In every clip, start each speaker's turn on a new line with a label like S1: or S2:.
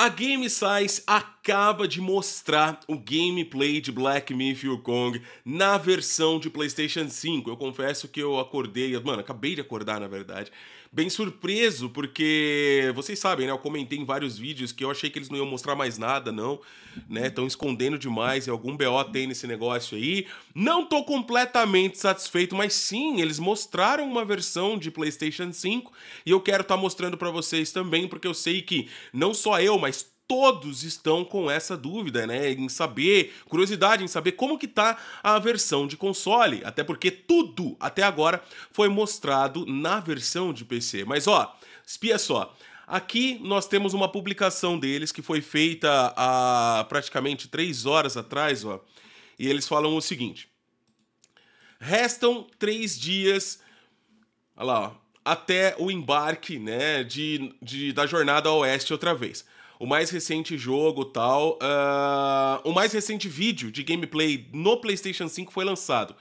S1: A Game Size acaba de mostrar o gameplay de Black Myth Kong na versão de PlayStation 5. Eu confesso que eu acordei, mano, acabei de acordar na verdade, bem surpreso, porque vocês sabem, né? Eu comentei em vários vídeos que eu achei que eles não iam mostrar mais nada, não, né? Estão escondendo demais, e algum BO tem nesse negócio aí. Não tô completamente satisfeito, mas sim, eles mostraram uma versão de PlayStation 5 e eu quero estar tá mostrando para vocês também, porque eu sei que não só eu, mas todos estão com essa dúvida, né? Em saber, curiosidade em saber como que tá a versão de console, até porque tudo até agora foi mostrado na versão de PC. Mas ó, espia só. Aqui nós temos uma publicação deles que foi feita há praticamente três horas atrás, ó, e eles falam o seguinte: restam três dias, olha lá, ó, até o embarque, né, de, de da jornada ao oeste outra vez o mais recente jogo tal. Uh, o mais recente vídeo de gameplay no PlayStation 5 foi lançado.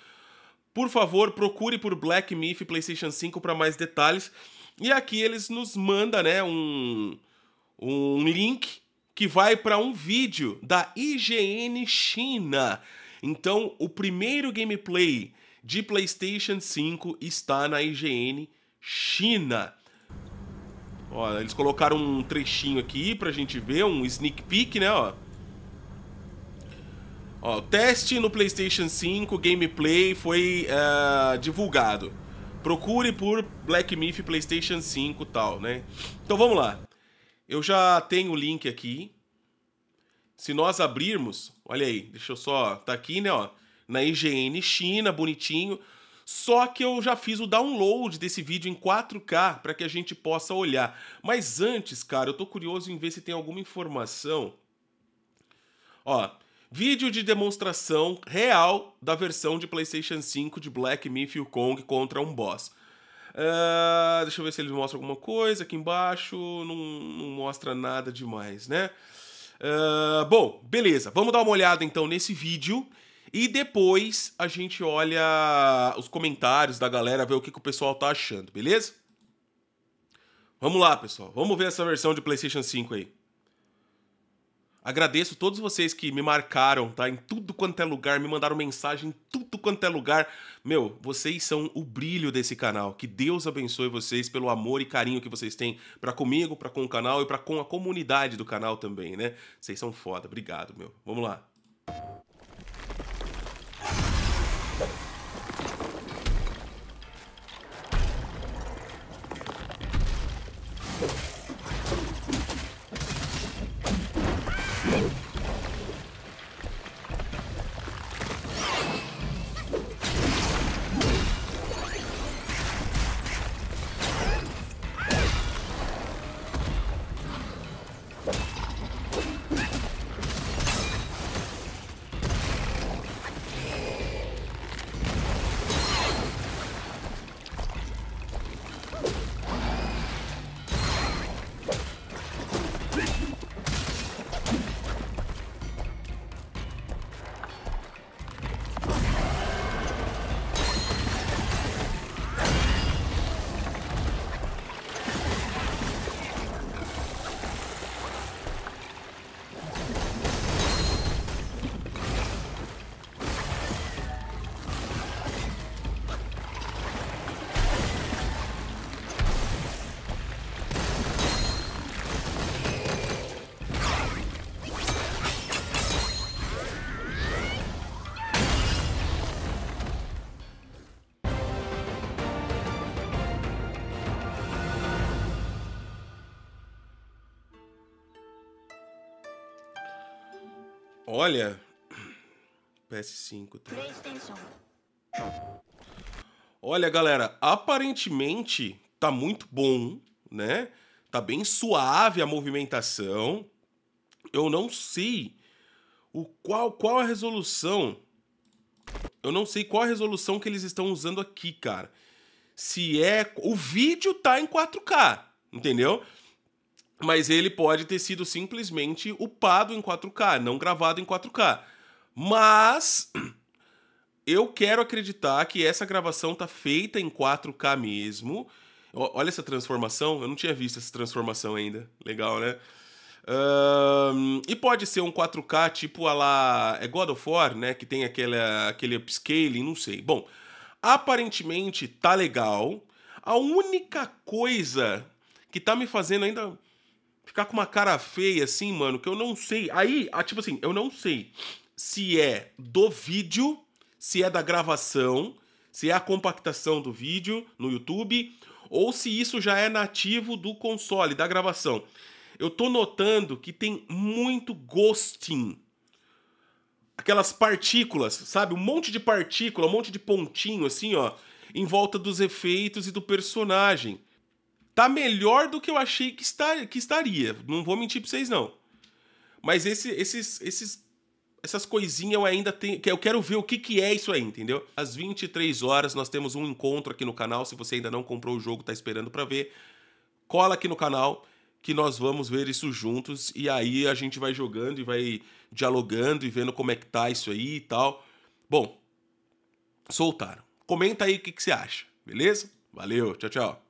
S1: Por favor, procure por Black Myth PlayStation 5 para mais detalhes. E aqui eles nos mandam né, um, um link que vai para um vídeo da IGN China. Então, o primeiro gameplay de PlayStation 5 está na IGN China. Ó, eles colocaram um trechinho aqui pra gente ver, um sneak peek, né, ó. Ó, teste no PlayStation 5 gameplay foi uh, divulgado. Procure por Black Myth PlayStation 5 tal, né? Então vamos lá. Eu já tenho o link aqui. Se nós abrirmos, olha aí, deixa eu só, tá aqui, né, ó, na IGN China, bonitinho. Só que eu já fiz o download desse vídeo em 4K para que a gente possa olhar. Mas antes, cara, eu tô curioso em ver se tem alguma informação. Ó, vídeo de demonstração real da versão de PlayStation 5 de Black Myth Kong contra um boss. Uh, deixa eu ver se ele mostra alguma coisa aqui embaixo. Não, não mostra nada demais, né? Uh, bom, beleza. Vamos dar uma olhada então nesse vídeo e depois a gente olha os comentários da galera, ver o que, que o pessoal tá achando, beleza? Vamos lá, pessoal. Vamos ver essa versão de PlayStation 5 aí. Agradeço todos vocês que me marcaram, tá? Em tudo quanto é lugar, me mandaram mensagem em tudo quanto é lugar. Meu, vocês são o brilho desse canal. Que Deus abençoe vocês pelo amor e carinho que vocês têm para comigo, para com o canal e para com a comunidade do canal também, né? Vocês são foda. Obrigado, meu. Vamos lá. Olha. PS5, tá? Olha, galera, aparentemente tá muito bom, né? Tá bem suave a movimentação. Eu não sei o qual qual a resolução. Eu não sei qual a resolução que eles estão usando aqui, cara. Se é o vídeo tá em 4K, entendeu? mas ele pode ter sido simplesmente upado em 4K, não gravado em 4K. Mas eu quero acreditar que essa gravação tá feita em 4K mesmo. Olha essa transformação, eu não tinha visto essa transformação ainda. Legal, né? Um, e pode ser um 4K tipo a lá. É God of War, né? Que tem aquele aquele upscaling, não sei. Bom, aparentemente tá legal. A única coisa que tá me fazendo ainda ficar com uma cara feia assim, mano, que eu não sei. Aí, ah, tipo assim, eu não sei se é do vídeo, se é da gravação, se é a compactação do vídeo no YouTube, ou se isso já é nativo do console, da gravação. Eu tô notando que tem muito ghosting. Aquelas partículas, sabe? Um monte de partícula, um monte de pontinho assim, ó, em volta dos efeitos e do personagem. Tá melhor do que eu achei que, está, que estaria. Não vou mentir pra vocês, não. Mas esse, esses, esses, essas coisinhas eu ainda tenho. Eu quero ver o que, que é isso aí, entendeu? Às 23 horas nós temos um encontro aqui no canal. Se você ainda não comprou o jogo, tá esperando para ver, cola aqui no canal que nós vamos ver isso juntos. E aí a gente vai jogando e vai dialogando e vendo como é que tá isso aí e tal. Bom, soltaram. Comenta aí o que, que você acha, beleza? Valeu, tchau, tchau.